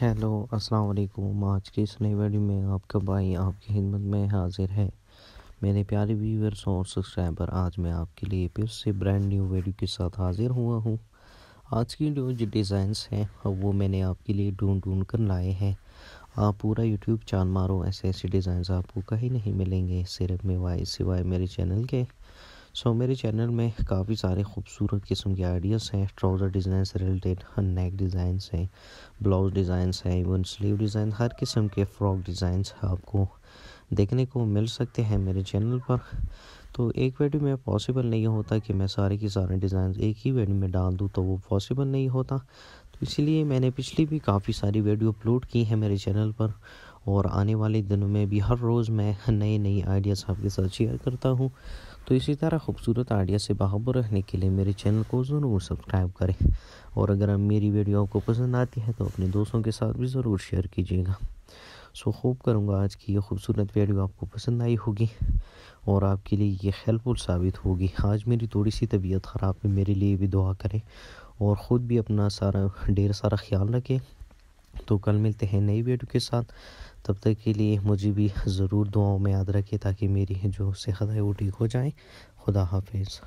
hello अस्सलाम वालेकुम आज की इस नई वीडियो में आपका भाई आपकी खिदमत में हाजिर है मेरे प्यारे व्यूवर्स और सब्सक्राइबर आज मैं आपके लिए फिर से ब्रांड न्यू वीडियो के साथ हाजिर हुआ हूँ आज की जो डिज़ाइंस हैं वो मैंने आपके लिए ढूंढ ढूंढ कर लाए हैं आप पूरा यूट्यूब चांद मारो ऐसे ऐसे डिज़ाइंस आपको कहीं नहीं मिलेंगे सिर्फ मेवाई सिवाय मेरे चैनल के सो so, मेरे चैनल में काफ़ी सारे खूबसूरत किस्म के आइडियाज़ हैं ट्राउज़र डिज़ाइन से रिलेटेड नेक डिज़ाइंस हैं ब्लाउज़ डिज़ाइंस हैं इवन स्लीव डिज़ाइन हर किस्म के फ्रॉक डिज़ाइंस आपको देखने को मिल सकते हैं मेरे चैनल पर तो एक वीडियो में पॉसिबल नहीं होता कि मैं सारे के सारे डिज़ाइन एक ही वीडियो में डाल दूँ तो वो पॉसिबल नहीं होता तो इसलिए मैंने पिछली भी काफ़ी सारी वीडियो अपलोड की है मेरे चैनल पर और आने वाले दिनों में भी हर रोज़ मैं नए नए आइडियाज़ आपके साथ शेयर करता हूँ तो इसी तरह खूबसूरत आइडिया से बहाबर रहने के लिए मेरे चैनल को ज़रूर सब्सक्राइब करें और अगर मेरी वीडियो आपको पसंद आती है तो अपने दोस्तों के साथ भी ज़रूर शेयर कीजिएगा सो खूब करूँगा आज की यह खूबसूरत वीडियो आपको पसंद आई होगी और आपके लिए ये हेल्पफुल साबित होगी आज मेरी थोड़ी सी तबीयत ख़राब है मेरे लिए भी दुआ करें और ख़ुद भी अपना सारा ढेर सारा ख्याल रखें तो कल मिलते हैं नई वीडियो के साथ तब तक के लिए मुझे भी ज़रूर दुआओं में याद रखें ताकि मेरी जो सेहत है वो ठीक हो जाए खुदा हाफिज़